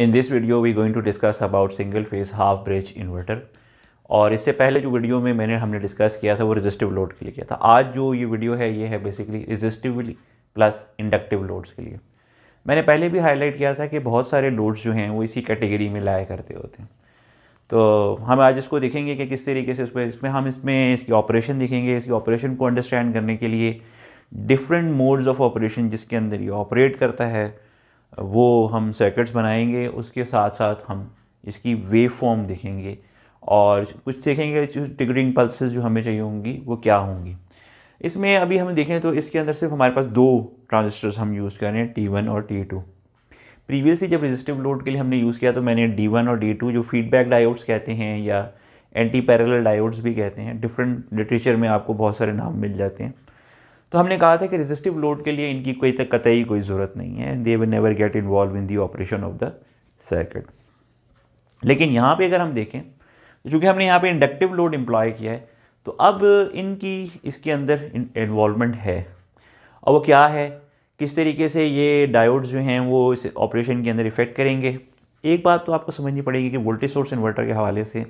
In this video we going to discuss about single phase half bridge inverter और इससे पहले जो video में मैंने हमने डिस्कस किया था वो रजिस्टिव लोड के लिए किया था आज जो ये वीडियो है ये है basically resistively plus inductive loads के लिए मैंने पहले भी हाईलाइट किया था कि बहुत सारे लोड्स जो हैं वो इसी कैटेगरी में लाया करते होते हैं तो हम आज इसको देखेंगे कि किस तरीके से उस पर इसमें हम इसमें इसकी ऑपरेशन देखेंगे इसके ऑपरेशन को अंडरस्टैंड करने के लिए डिफरेंट मोड्स ऑफ ऑपरेशन जिसके अंदर ये ऑपरेट करता है वो हम सर्किट्स बनाएंगे उसके साथ साथ हम इसकी वेव फॉर्म देखेंगे और कुछ देखेंगे जो टिगरिंग पल्सेस जो हमें चाहिए होंगी वो क्या होंगी इसमें अभी हम देखें तो इसके अंदर सिर्फ हमारे पास दो ट्रांजिस्टर्स हम यूज़ कर रहे हैं टी वन और टी टू प्रीवियसली जब रजिस्टिव लोड के लिए हमने यूज़ किया तो मैंने डी वन और डी टू जो फीडबैक डायोड्स कहते हैं या एंटी पैरेलल डायोड्स भी कहते हैं डिफरेंट लिटरेचर में आपको बहुत सारे नाम मिल जाते हैं तो हमने कहा था कि रेजिस्टिव लोड के लिए इनकी कोई तक कतई कोई ज़रूरत नहीं है दे वे never get involve in the operation of the circuit लेकिन यहाँ पे अगर हम देखें तो चूँकि हमने यहाँ पे इंडक्टिव लोड एम्प्लॉय किया है तो अब इनकी इसके अंदर इन्वॉलमेंट है और वो क्या है किस तरीके से ये डायोड्स जो हैं वो इस ऑपरेशन के अंदर इफ़ेक्ट करेंगे एक बात तो आपको समझनी पड़ेगी कि वोल्टेज सोर्स इन्वर्टर के हवाले से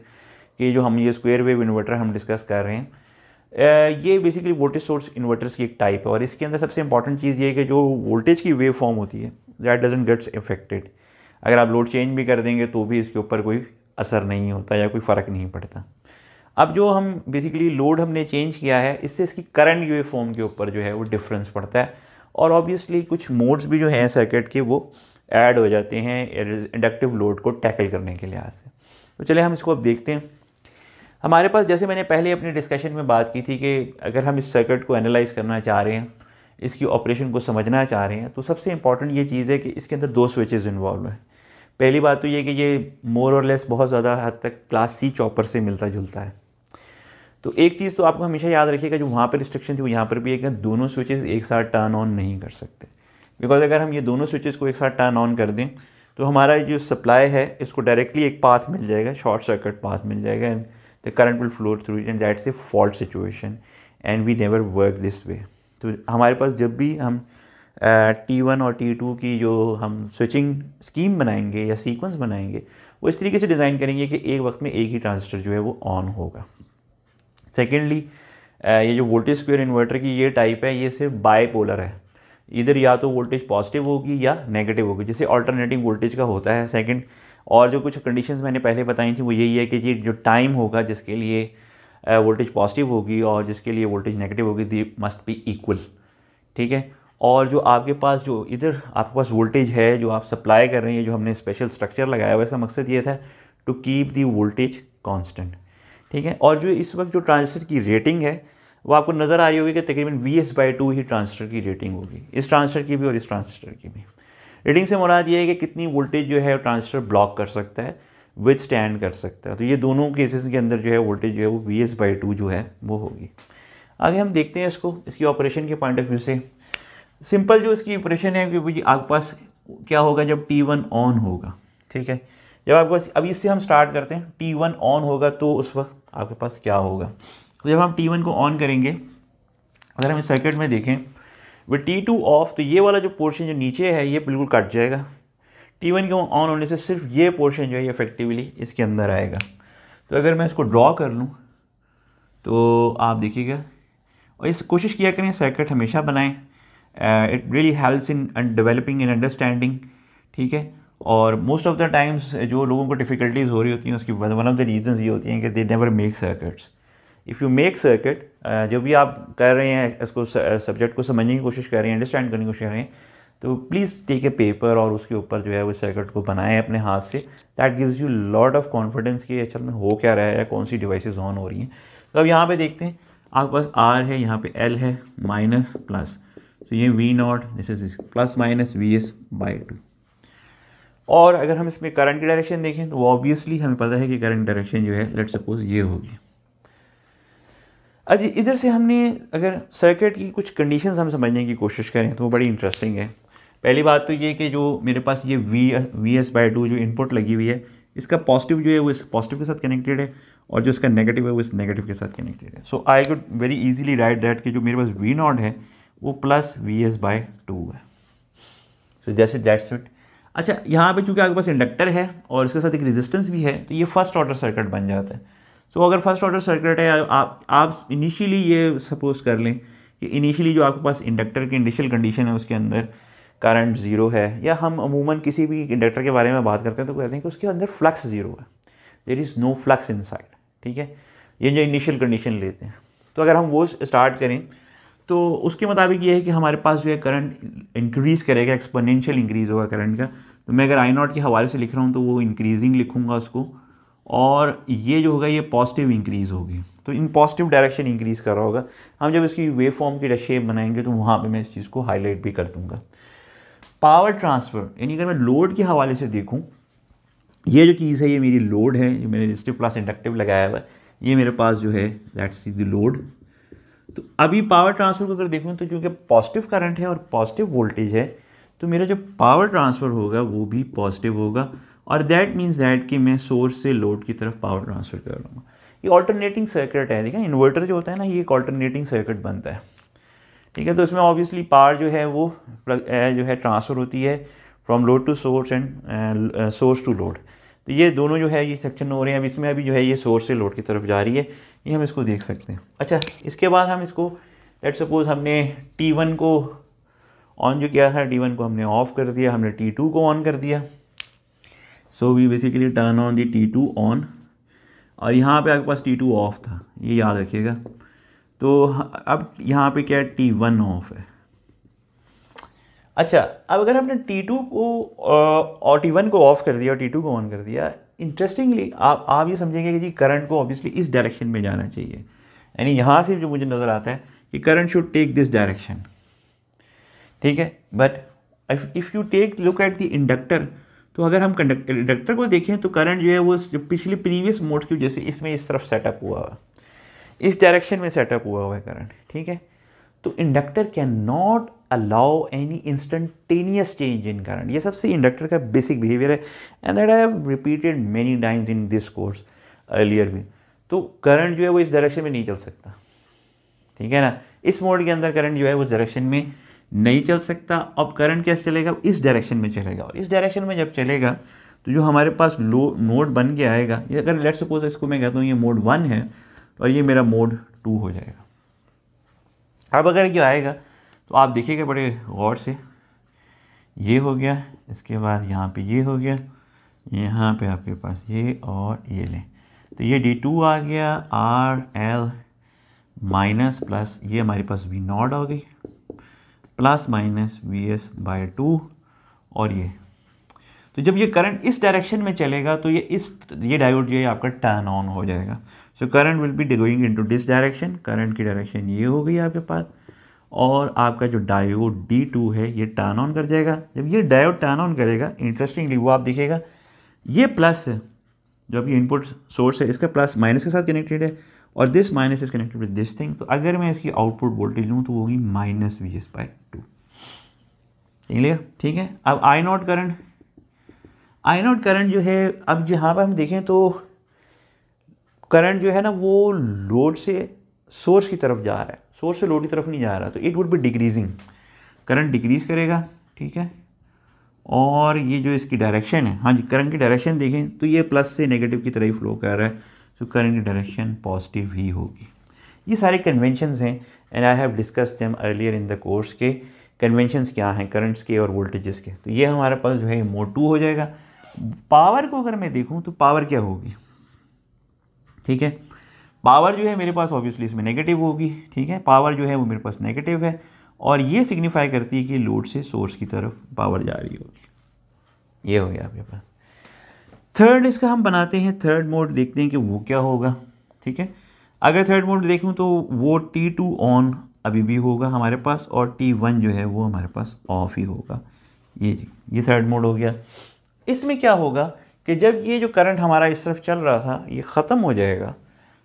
कि जो हम ये स्क्वेयर वेव इन्वर्टर हम डिस्कस कर रहे हैं ये बेसिकली वोल्टेज सोर्स इन्वर्टर्स की एक टाइप है और इसके अंदर सबसे इंपॉर्टेंट चीज़ ये है कि जो वोल्टेज की वेव फॉर्म होती है दैट डजेंट गेट्स इफेक्टेड अगर आप लोड चेंज भी कर देंगे तो भी इसके ऊपर कोई असर नहीं होता या कोई फ़र्क नहीं पड़ता अब जो हम बेसिकली लोड हमने चेंज किया है इससे इसकी करंट वेव फॉर्म के ऊपर जो है वो डिफरेंस पड़ता है और ऑब्वियसली कुछ मोड्स भी जो हैं सर्किट के वो ऐड हो जाते हैं इंडक्टिव लोड को टैकल करने के लिहाज से तो चले हम इसको अब देखते हैं हमारे पास जैसे मैंने पहले अपने डिस्कशन में बात की थी कि अगर हम इस सर्किट को एनालाइज करना चाह रहे हैं इसकी ऑपरेशन को समझना चाह रहे हैं तो सबसे इंपॉर्टेंट ये चीज़ है कि इसके अंदर दो स्विचेज़ इन्वॉल्व हैं पहली बात तो ये कि ये मोर और लेस बहुत ज़्यादा हद तक क्लास सी चॉपर से मिलता जुलता है तो एक चीज़ तो आपको हमेशा याद रखिएगा जो वहाँ पर रिस्ट्रिक्शन थी वो यहाँ पर भी एक दोनों स्विचेस एक साथ टर्न ऑन नहीं कर सकते बिकॉज अगर हम ये दोनों स्विचेज़ को एक साथ टर्न ऑन कर दें तो हमारा जो सप्लाई है इसको डायरेक्टली एक पाथ मिल जाएगा शॉर्ट सर्किट पाथ मिल जाएगा and the current will flow through it and that's a fault situation and we never work this way तो हमारे पास जब भी हम टी वन और टी टू की जो हम स्विचिंग स्कीम बनाएंगे या सीक्वेंस बनाएंगे वो इस तरीके से डिज़ाइन करेंगे कि एक वक्त में एक ही ट्रांजिस्टर जो है वो ऑन होगा सेकेंडली ये जो वोल्टेज स्क्वेयर इन्वर्टर की ये टाइप है ये सिर्फ बायपोलर है इधर या तो वोल्टेज पॉजिटिव होगी या नेगेटिव होगी जैसे ऑल्टरनेटिंग वोल्टेज का होता है सेकेंड और जो कुछ कंडीशंस मैंने पहले बताई थी वो यही है कि जी जो टाइम होगा जिसके लिए वोल्टेज पॉजिटिव होगी और जिसके लिए वोल्टेज नेगेटिव होगी दी मस्ट बी इक्वल ठीक है और जो आपके पास जो इधर आपके पास वोल्टेज है जो आप सप्लाई कर रहे हैं जो हमने स्पेशल स्ट्रक्चर लगाया हुआ इसका मकसद ये था to keep the voltage constant ठीक है और जो इस वक्त जो ट्रांजिस्टर की रेटिंग है वो आपको नज़र आ रही होगी कि तकरीबन वी एस बाई टू ही ट्रांजिस्टर की रेटिंग होगी इस ट्रांजिस्टर की भी और इस ट्रांजिस्टर की भी रीडिंग से मुराद ये है कि कितनी वोल्टेज जो है ट्रांजिस्टर ब्लॉक कर सकता है विथ स्टैंड कर सकता है तो ये दोनों केसेस के अंदर जो है वोल्टेज जो है वो वी एस बाई टू जो है वो होगी आगे हम देखते हैं इसको इसकी ऑपरेशन के पॉइंट ऑफ व्यू से सिंपल जो इसकी ऑपरेशन है कि आपके पास क्या होगा जब टी वन ऑन होगा ठीक है जब आपके पास अब इससे हम स्टार्ट करते हैं टी वन ऑन होगा तो उस वक्त आपके पास क्या होगा तो जब हम टी वन को ऑन करेंगे अगर हम इस सर्किट में देखें वे टी टू ऑफ तो ये वाला जो पोर्शन जो नीचे है ये बिल्कुल कट जाएगा टी वन के ऑन होने से सिर्फ ये पोर्शन जो है ये इफेक्टिवली इसके अंदर आएगा तो अगर मैं इसको ड्रॉ कर लूँ तो आप देखिएगा और इस कोशिश किया करें सर्किट हमेशा बनाएं it really helps in developing in understanding ठीक है और मोस्ट ऑफ द टाइम्स जो लोगों को डिफ़िकल्टीज़ हो रही होती हैं उसकी वन ऑफ द रीजंस ये होती हैं कि they never make circuits if you make circuit जो भी आप कर रहे हैं इसको सब्जेक्ट uh, को समझने की कोशिश कर रहे हैं अंडरस्टैंड करने की कोशिश कर रहे हैं तो प्लीज़ टेक ए पेपर और उसके ऊपर जो है वो सर्किट को बनाएं अपने हाथ से that gives you lot of confidence कि अच्छा में हो क्या रहा है या कौन सी डिवाइसेस ऑन हो रही हैं तो अब यहाँ पे देखते हैं आपके पास आर है यहाँ पे एल है माइनस प्लस तो ये V naught this is plus minus V S by two और अगर हम इसमें करंट की डायरेक्शन देखें तो ऑब्वियसली हमें पता है कि करंट डायरेक्शन जो है लेट सपोज ये होगी अच्छा इधर से हमने अगर सर्किट की कुछ कंडीशंस हम समझने की कोशिश करें तो वो बड़ी इंटरेस्टिंग है पहली बात तो ये कि जो मेरे पास ये V V S by two जो इनपुट लगी हुई है इसका पॉजिटिव जो है वो इस पॉजिटिव के साथ कनेक्टेड है और जो इसका नेगेटिव है वो इस नेगेटिव के साथ कनेक्टेड है so I could very easily write that कि जो मेरे पास वी नॉट है वो plus V S by two है सो जैसे दैट्स इट अच्छा यहाँ पे चूंकि आपके पास इंडक्टर है और इसके साथ एक रेजिस्टेंस भी है तो ये फर्स्ट ऑर्डर सर्किट बन जाता है सो so, अगर फर्स्ट ऑर्डर सर्किट है आप आप इनिशियली ये सपोज कर लें कि इनिशियली जो आपके पास इंडक्टर की इंडिशियल कंडीशन है उसके अंदर करंट ज़ीरो है या हम अमूमन किसी भी इंडक्टर के बारे में बात करते हैं तो कहते हैं कि उसके अंदर फ्लक्स ज़ीरो है there is no flux in ठीक है ये जो इनिशियल कंडीशन लेते हैं तो अगर हम वो स्टार्ट करें तो उसके मुताबिक ये है कि हमारे पास जो है करंट इंक्रीज़ करेगा एक्सपोनेंशियल इंक्रीज़ होगा करंट का तो मैं अगर आई नॉट के हवाले से लिख रहा हूँ तो वो इंक्रीजिंग लिखूँगा उसको और ये जो होगा ये पॉजिटिव इंक्रीज़ होगी तो इन पॉजिटिव डायरेक्शन इंक्रीज़ कर रहा होगा हम जब इसकी वेव फॉर्म की शेप बनाएंगे तो वहाँ पे मैं इस चीज़ को हाईलाइट भी कर दूँगा पावर ट्रांसफ़र यानी अगर मैं लोड के हवाले से देखूँ ये जो चीज़ है ये मेरी लोड है जो मैंने रजिस्टिव प्लस इंडक्टिव लगाया हुआ है ये मेरे पास जो है दैट्स द लोड तो अभी पावर ट्रांसफ़र को अगर देखूँ तो चूँकि पॉजिटिव करंट है और पॉजिटिव वोल्टेज है तो मेरा जो पावर ट्रांसफ़र होगा वो भी पॉजिटिव होगा और दैट मीन्स दैट कि मैं सोर्स से लोड की तरफ पावर ट्रांसफ़र कर लूँगा ये ऑल्टरनेटिंग सर्किट है देखें इन्वर्टर जो होता है ना ये एक ऑल्टरनेटिंग सर्किट बनता है ठीक है तो इसमें ऑब्वियसली पावर जो है वो जो है ट्रांसफ़र होती है from load to source and source to load तो ये दोनों जो है ये सेक्शन हो रहे हैं अब इसमें अभी जो है ये सोर्स से लोड की तरफ जा रही है ये हम इसको देख सकते हैं अच्छा इसके बाद हम इसको लेट सपोज़ हमने टी वन को ऑन जो किया था टी वन को हमने ऑफ़ कर दिया हमने टी टू को ऑन कर दिया so we basically turn on the T two on और यहाँ पे आपके पास टी टू ऑफ था ये याद रखिएगा तो अब यहाँ पे क्या है टी वन ऑफ है अच्छा अब अगर आपने टी टू को और टी वन को ऑफ कर दिया और टी टू को ऑन कर दिया इंटरेस्टिंगली आप आप ये समझेंगे कि जी करंट को ऑब्वियसली इस डायरेक्शन में जाना चाहिए यानी यहाँ से जो मुझे नज़र आता है कि current should take this direction ठीक है but if you take look at the inductor तो अगर हम कंडक्टर इंडक्टर को देखें तो करंट जो है वो जो पिछली प्रीवियस मोड की वजह से इसमें इस तरफ सेटअप हुआ हुआ इस डायरेक्शन में सेटअप हुआ हुआ है करंट ठीक है तो inductor can not allow any instantaneous change in current ये सबसे इंडक्टर का बेसिक बिहेवियर है and that I have repeated many times in this course earlier भी तो करंट जो है वो इस डायरेक्शन में नहीं चल सकता ठीक है ना इस मोड के अंदर करंट जो है उस डायरेक्शन में नहीं चल सकता अब करंट कैसे चलेगा इस डायरेक्शन में चलेगा और इस डायरेक्शन में जब चलेगा तो जो हमारे पास लो नोड बन के आएगा ये अगर लेट सपोज इसको मैं कहता हूँ ये मोड वन है और ये मेरा मोड टू हो जाएगा अब अगर ये आएगा तो आप देखिएगा बड़े गौर से ये हो गया इसके बाद यहाँ पे ये हो गया यहाँ पे आपके पास ये और ये लें तो ये डी टू आ गया आर एल माइनस प्लस ये हमारे पास वी नॉट आ गई plus minus V S by two और ये तो जब ये करंट इस डायरेक्शन में चलेगा तो ये इस ये डायोड जो है आपका टर्न ऑन हो जाएगा so current will be going into this direction current की डायरेक्शन ये हो गई आपके पास और आपका जो डायोड टू है ये टर्न ऑन कर जाएगा जब ये डायोड टर्न ऑन करेगा इंटरेस्टिंगली वो आप दिखेगा ये प्लस जब ये इनपुट सोर्स है इसका प्लस माइनस के साथ कनेक्टेड है और this minus is connected with this thing तो अगर मैं इसकी आउटपुट वोल्टेज लूँ तो वो होगी minus V S by two clear ठीक है अब I naught current I naught current जो है अब जहाँ पर हम देखें तो करंट जो है ना वो लोड से सोर्स की तरफ जा रहा है सोर्स से लोड की तरफ नहीं जा रहा तो it would be decreasing current decrease करेगा ठीक है और ये जो इसकी डायरेक्शन है हाँ जी करंट की डायरेक्शन देखें तो ये प्लस से नेगेटिव की तरह ही फ्लो कर रहा है सो करंट डायरेक्शन पॉजिटिव ही होगी ये सारे कन्वेंशनस हैं and I have discussed them earlier in the course के कन्वेंशंस क्या हैं करंट्स के और वोल्टेजेस के तो ये हमारे पास जो है मोड टू हो जाएगा पावर को अगर मैं देखूँ तो पावर क्या होगी ठीक है पावर जो है मेरे पास ऑब्वियसली इसमें नेगेटिव होगी ठीक है पावर जो है वो मेरे पास नेगेटिव है और ये सिग्निफाई करती है कि लोड से सोर्स की तरफ पावर जा रही होगी ये हो गया आपके पास थर्ड इसका हम बनाते हैं थर्ड मोड देखते हैं कि वो क्या होगा ठीक है अगर थर्ड मोड देखूँ तो वो टी टू ऑन अभी भी होगा हमारे पास और टी वन जो है वो हमारे पास ऑफ ही होगा ये जी ये थर्ड मोड हो गया इसमें क्या होगा कि जब ये जो करंट हमारा इस तरफ चल रहा था ये ख़त्म हो जाएगा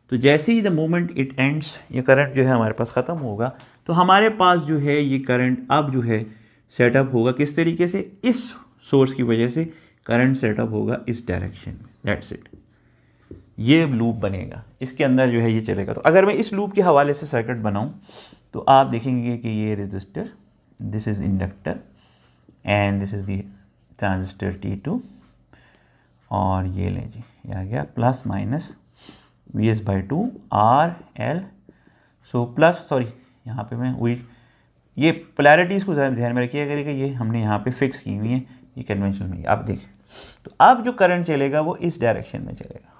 तो जैसे ही द मोमेंट इट एंड्स ये करंट जो है हमारे पास ख़त्म होगा तो हमारे पास जो है ये करंट अब जो है सेटअप होगा किस तरीके से इस सोर्स की वजह से करंट सेटअप होगा इस डायरेक्शन में दैट्स इट ये लूप बनेगा इसके अंदर जो है ये चलेगा तो अगर मैं इस लूप के हवाले से सर्किट बनाऊं तो आप देखेंगे कि ये resistor this is inductor and this is transistor T two और ये ले जी ये आ गया plus minus V S by two R L so plus sorry यहाँ पे मैं वही ये पोलैरिटीज़ को ध्यान में रखिए अगर ये हमने यहाँ पे फिक्स की हुई है ये कन्वेंशन में आप देखें तो अब जो करंट चलेगा वो इस डायरेक्शन में चलेगा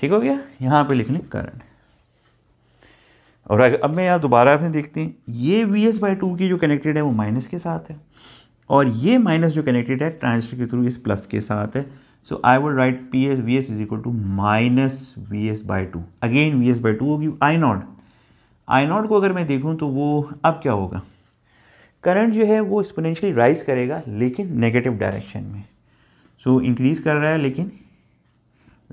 ठीक हो गया यहां पे लिख लें करंट और अब मैं यहां दोबारा आपने देखते हैं ये वी एस बाई टू की जो कनेक्टेड है वो माइनस के साथ है और ये माइनस जो कनेक्टेड है ट्रांजिस्टर के थ्रू इस प्लस के साथ है so I would write P S V S is equal to minus V S by two again V S by two होगी आई नॉट आई नॉट को अगर मैं देखूँ तो वो अब क्या होगा करंट जो है वो एक्सपोनेंशियली राइज करेगा लेकिन नेगेटिव डायरेक्शन में सो so, इंक्रीज कर रहा है लेकिन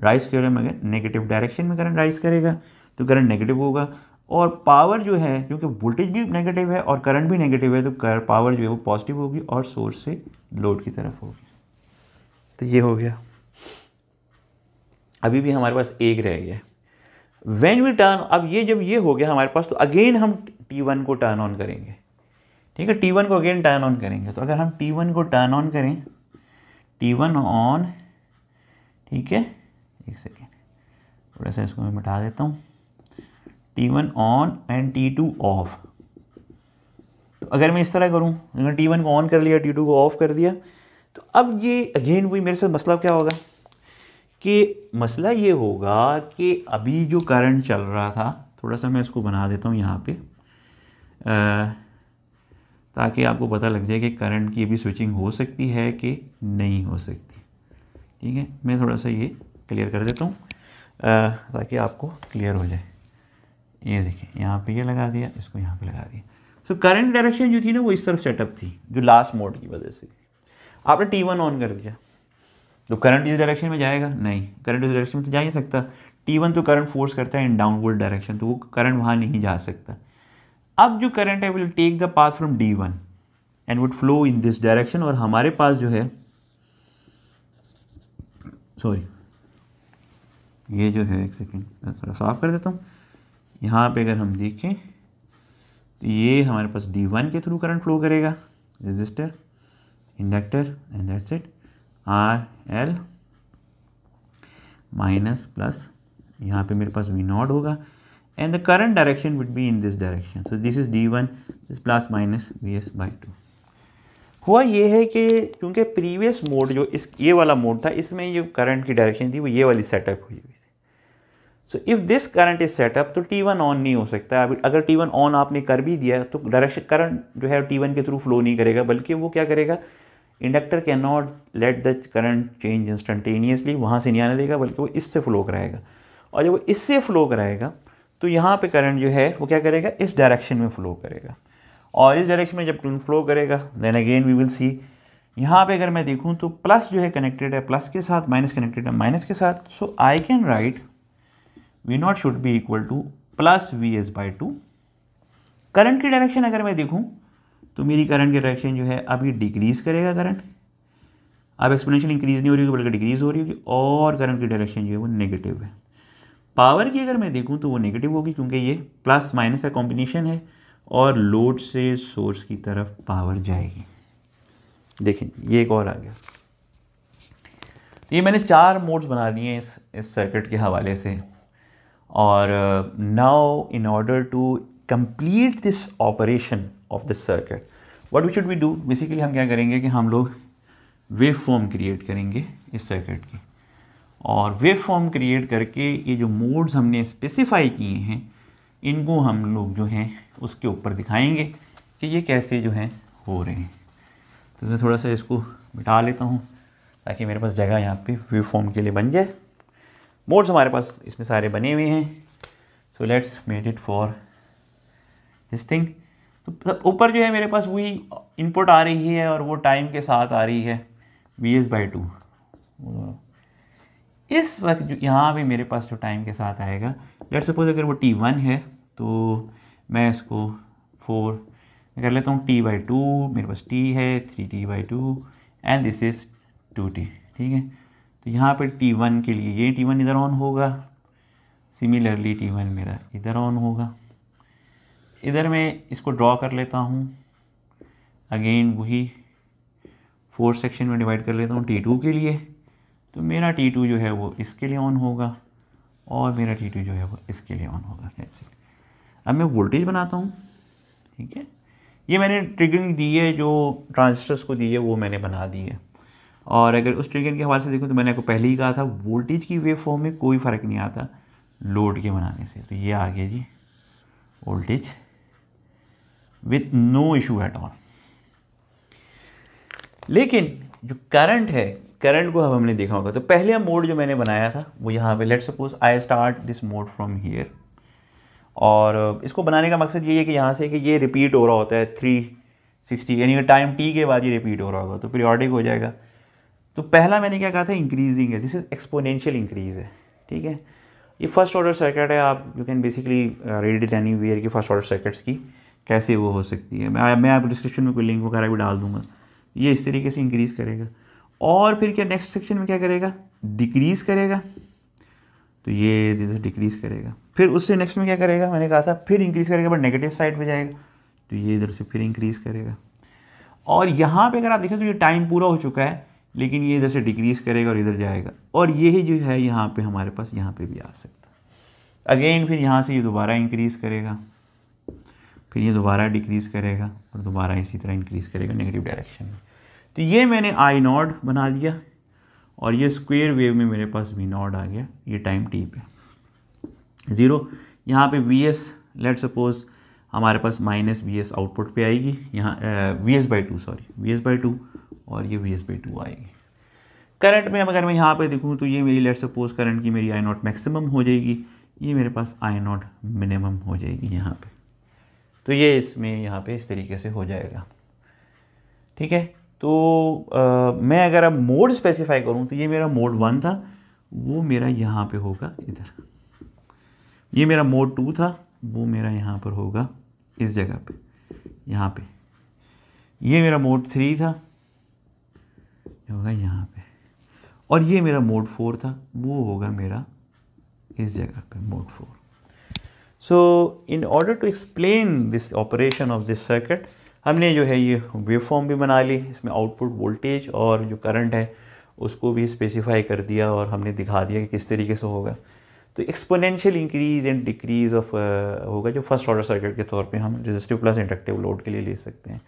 राइज कर रहा है मगर नेगेटिव डायरेक्शन में करंट राइज करेगा तो करंट नेगेटिव होगा और पावर जो है क्योंकि वोल्टेज भी नेगेटिव है और करंट भी नेगेटिव है तो कर पावर जो है वो पॉजिटिव होगी और सोर्स से लोड की तरफ होगी तो ये हो गया अभी भी हमारे पास एक रह गया वेन वी टर्न अब ये जब ये हो गया हमारे पास तो अगेन हम टी वन को टर्न ऑन करेंगे ठीक है टी वन को अगेन टर्न ऑन करेंगे तो अगर हम टी वन को टर्न ऑन करें टी वन ऑन ठीक है एक सेकेंड थोड़ा सा इसको मैं मिटा देता हूँ T one on and T two off तो अगर मैं इस तरह करूँ अगर टी वन को ऑन कर लिया टी टू को ऑफ कर दिया तो अब ये अगेन वही मेरे साथ मसला क्या होगा कि मसला ये होगा कि अभी जो करंट चल रहा था थोड़ा सा मैं इसको बना देता हूँ यहाँ पे आ, ताकि आपको पता लग जाए कि करंट की भी स्विचिंग हो सकती है कि नहीं हो सकती ठीक है मैं थोड़ा सा ये क्लियर कर देता हूँ ताकि आपको क्लियर हो जाए ये देखिए यहाँ पे ये लगा दिया इसको यहाँ पे लगा दिया सो करंट डायरेक्शन जो थी ना वो इस तरफ सेटअप थी जो लास्ट मोड की वजह से आपने टी वन ऑन कर दिया तो करंट इस डायरेक्शन में जाएगा नहीं करंट इस डायरेक्शन में तो जा ही सकता टी वन तो करंट फोर्स करता है इन डाउनवर्ड डायरेक्शन तो वो करंट वहाँ नहीं जा सकता अब जो करंट है will take the path from D one and would flow in this direction और हमारे पास जो है सॉरी ये जो है एक सेकेंड थोड़ा साफ कर देता हूँ यहाँ पे अगर हम देखें तो ये हमारे पास डी वन के थ्रू करंट फ्लो करेगा resistor inductor and that's it R L minus plus यहाँ पे मेरे पास वी नॉट होगा and the current direction would be in this direction. So, this is D1 this plus minus Vs by 2. हुआ ये है कि क्योंकि प्रीवियस मोड जो इस ये वाला मोड था इसमें जो करंट की डायरेक्शन थी वो ये वाली सेटअप हुई हुई थी so if this current is setup तो T1 ऑन नहीं हो सकता अभी अगर T1 ऑन आपने कर भी दिया तो डायरेक्शन करंट जो है T1 के थ्रू फ्लो नहीं करेगा बल्कि वो क्या करेगा inductor can not let the current change instantaneously वहाँ से नहीं आने देगा बल्कि वो इससे फ्लो कराएगा और जब वो इससे फ्लो कराएगा तो यहाँ पे करंट जो है वो क्या करेगा इस डायरेक्शन में फ़्लो करेगा और इस डायरेक्शन में जब करंट फ्लो करेगा then again we will see यहाँ पे अगर मैं देखूँ तो प्लस जो है कनेक्टेड है प्लस के साथ माइनस कनेक्टेड है माइनस के साथ so I can write V naught should be equal to plus V S by two current की डायरेक्शन अगर मैं देखूँ तो मेरी करंट की डायरेक्शन जो है अभी डिक्रीज़ करेगा करंट अब एक्सपोनेंशियल इंक्रीज़ नहीं हो रही होगी बल्कि डिक्रीज़ हो रही होगी और करंट की डायरेक्शन जो है वो नेगेटिव है पावर की अगर मैं देखूँ तो वो नेगेटिव होगी क्योंकि ये प्लस माइनस का कॉम्बिनेशन है और लोड से सोर्स की तरफ पावर जाएगी देखें ये एक और आ गया तो ये मैंने चार मोड्स बना दिए इस इस सर्किट के हवाले से और now in order to complete this operation of this circuit what we should we do basically हम क्या करेंगे कि हम लोग वेव फॉर्म क्रिएट करेंगे इस सर्किट की और वेव फॉर्म क्रिएट करके ये जो मोड्स हमने स्पेसिफाई किए हैं इनको हम लोग जो हैं उसके ऊपर दिखाएंगे कि ये कैसे जो हैं हो रहे हैं तो मैं थोड़ा सा इसको मिटा लेता हूँ ताकि मेरे पास जगह यहाँ पे वेब फॉर्म के लिए बन जाए मोड्स हमारे पास इसमें सारे बने हुए हैं so let's made it for this thing तो ऊपर जो है मेरे पास वही इनपुट आ रही है और वो टाइम के साथ आ रही है वी एस बाई टू इस वक्त जो यहाँ भी मेरे पास जो टाइम के साथ आएगा लेट सपोज अगर वो टी वन है तो मैं इसको फोर कर लेता हूँ टी बाई टू मेरे पास टी है three T by two and this is two T ठीक है तो यहाँ पर टी वन के लिए ये टी वन इधर ऑन होगा सिमिलरली टी वन मेरा इधर ऑन होगा इधर मैं इसको ड्रॉ कर लेता हूँ अगेन वही फोर सेक्शन में डिवाइड कर लेता हूँ टी टू के लिए तो मेरा टी टू जो है वो इसके लिए ऑन होगा और मेरा टी टू जो है वो इसके लिए ऑन होगा जैसे अब मैं वोल्टेज बनाता हूँ ठीक है ये मैंने ट्रिगरिंग दी है जो ट्रांजिस्टर्स को दी है वो मैंने बना दी है और अगर उस ट्रिगर के हवाले से देखूँ तो मैंने आपको पहले ही कहा था वोल्टेज की वेव फॉर्म में कोई फ़र्क नहीं आता लोड के बनाने से तो ये आ गया जी voltage with no issue at all लेकिन जो करंट है करंट को अब हमने देखा होगा तो पहले मोड जो मैंने बनाया था वो यहाँ पे let suppose I start this mode from here और इसको बनाने का मकसद ये है कि यहाँ से कि ये रिपीट हो रहा होता है थ्री सिक्सटी यानी टाइम टी के बाद ये रिपीट हो रहा होगा तो पीरियडिक हो जाएगा तो पहला मैंने क्या कहा था इंक्रीजिंग है दिस इज़ एक्सपोनेंशियल इंक्रीज़ है ठीक है ये फर्स्ट ऑर्डर सर्किट है आप you can basically read it anywhere की फर्स्ट ऑर्डर सर्किट्स की कैसे वो हो सकती है मैं मैं आपको डिस्क्रिप्शन में कोई लिंक वगैरह भी डाल दूँगा ये इस तरीके से इंक्रीज़ करेगा और फिर क्या नेक्स्ट सेक्शन में क्या करेगा डिक्रीज़ करेगा तो ये जैसे डिक्रीज़ करेगा फिर उससे नेक्स्ट में क्या करेगा मैंने कहा था फिर इंक्रीज़ करेगा बट नेगेटिव साइड पे जाएगा तो ये इधर से फिर इंक्रीज़ करेगा और यहाँ पे अगर आप देखें तो ये टाइम पूरा हो चुका है लेकिन ये इधर से डिक्रीज़ करेगा और इधर जाएगा और यही जो है यहाँ पे हमारे पास यहाँ पे भी आ सकता अगेन फिर यहाँ से ये दोबारा इंक्रीज़ करेगा फिर ये दोबारा डिक्रीज़ करेगा और दोबारा इसी तरह इंक्रीज़ करेगा नेगेटिव डायरेक्शन में तो ये मैंने आई नॉड बना लिया और ये स्क्वेयर वेव में मेरे पास वी नॉड आ गया ये टाइम टी पे ज़ीरो यहाँ पे वी एस लेट सपोज हमारे पास माइनस वी एस आउटपुट पे आएगी यहाँ V S by two sorry V S by two और ये वी एस बाई टू आएगी करंट में अगर मैं यहाँ पे देखूँ तो ये मेरी लेट सपोज करंट की मेरी आई नॉट मैक्सिमम हो जाएगी ये मेरे पास आई नॉट मिनिमम हो जाएगी यहाँ पे तो ये इसमें यहाँ पे इस तरीके से हो जाएगा ठीक है तो आ, मैं अगर अब मोड स्पेसिफाई करूँ तो ये मेरा मोड वन था वो मेरा यहाँ पे होगा इधर ये मेरा मोड टू था वो मेरा यहाँ पर होगा इस जगह पे यहाँ पे ये मेरा मोड थ्री था ये होगा यहाँ पे और ये मेरा मोड फोर था वो होगा मेरा इस जगह पे mode four so in order to explain this operation of this circuit हमने जो है ये वेव फॉर्म भी बना ली इसमें आउटपुट वोल्टेज और जो करंट है उसको भी स्पेसिफाई कर दिया और हमने दिखा दिया कि किस तरीके से होगा तो exponential increase and decrease of होगा जो फर्स्ट ऑर्डर सर्किट के तौर पे हम रजिस्टिव प्लस इंडक्टिव लोड के लिए ले सकते हैं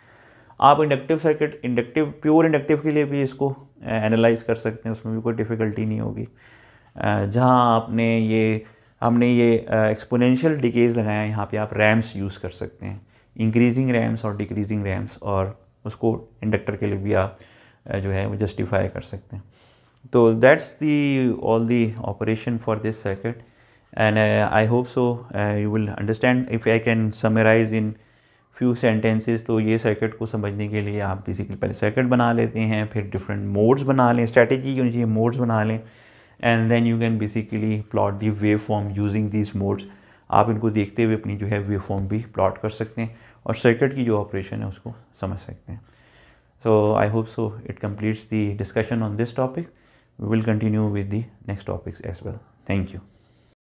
आप inductive circuit inductive pure inductive के लिए भी इसको एनालाइज uh, कर सकते हैं उसमें भी कोई डिफ़िकल्टी नहीं होगी uh, जहाँ आपने ये हमने ये एक्सपोनेंशियल uh, डिकेज लगाए यहाँ पर आप रैम्स यूज़ कर सकते हैं इंक्रीजिंग रैम्स और डिक्रीजिंग रैम्स और उसको इंडक्टर के लिए भी आप जो है वो जस्टिफाई कर सकते हैं तो that's the all the operation for this circuit and I hope so you will understand if I can summarize in few sentences तो ये सर्किट को समझने के लिए आप बेसिकली पहले सर्किट बना लेते हैं फिर डिफरेंट मोड्स बना लें स्ट्रेटेजी होनी चाहिए मोड्स बना लें and then you can basically plot the wave form using these modes आप इनको देखते हुए अपनी जो है वे भी प्लॉट कर सकते हैं और सर्किट की जो ऑपरेशन है उसको समझ सकते हैं so I hope so it completes the discussion on this topic we will continue with the next topics as well thank you